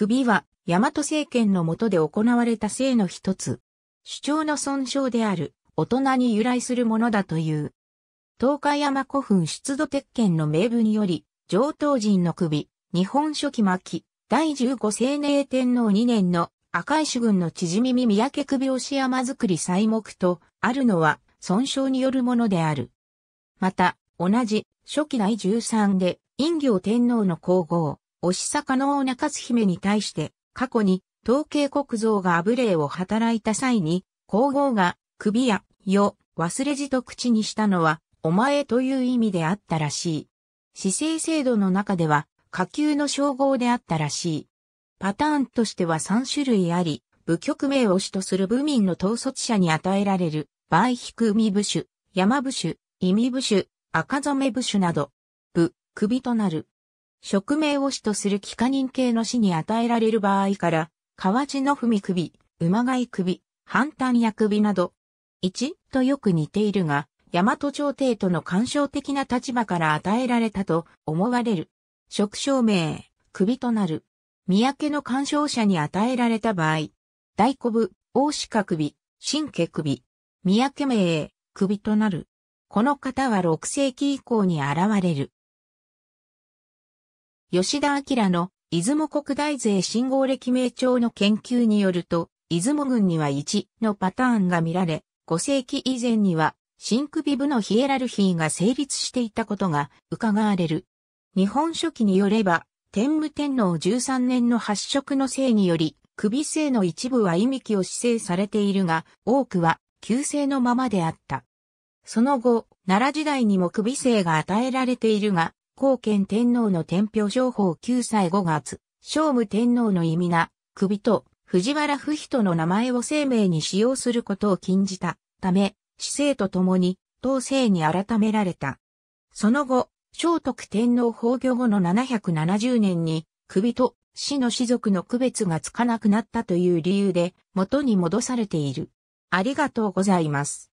首は、大和政権の下で行われた性の一つ。主張の損傷である、大人に由来するものだという。東海山古墳出土鉄拳の名分により、上等人の首、日本書紀末期、第15青年天皇2年の赤石軍の縮み三宅首押山作り祭目と、あるのは、損傷によるものである。また、同じ、初期第13で、陰行天皇の皇后、おしさの能な津姫に対して、過去に、統計国像が無れを働いた際に、皇后が、首や、よ、忘れじと口にしたのは、お前という意味であったらしい。姿勢制度の中では、下級の称号であったらしい。パターンとしては3種類あり、部局名を主とする部民の統率者に与えられる、倍く海部首、山部首、意味部首、赤染部首など、部、首となる。職名を死とする帰化人系の死に与えられる場合から、河内の踏み首、馬貝首、反対や首など、一とよく似ているが、大和朝廷との干渉的な立場から与えられたと思われる。職証名、首となる。三宅の干渉者に与えられた場合、大古部、大鹿首、神家首、三宅名、首となる。この方は6世紀以降に現れる。吉田明の出雲国大税信号歴名帳の研究によると、出雲群には1のパターンが見られ、5世紀以前には新首部のヒエラルヒーが成立していたことが伺われる。日本書紀によれば、天武天皇13年の発色のせいにより、首姓の一部は意味気を指定されているが、多くは旧姓のままであった。その後、奈良時代にも首姓が与えられているが、高賢天皇の天平商法9歳5月、聖武天皇の意味な、首と藤原不比の名前を生命に使用することを禁じたため、死生とともに、当世に改められた。その後、聖徳天皇崩御後の770年に、首と死の士族の区別がつかなくなったという理由で、元に戻されている。ありがとうございます。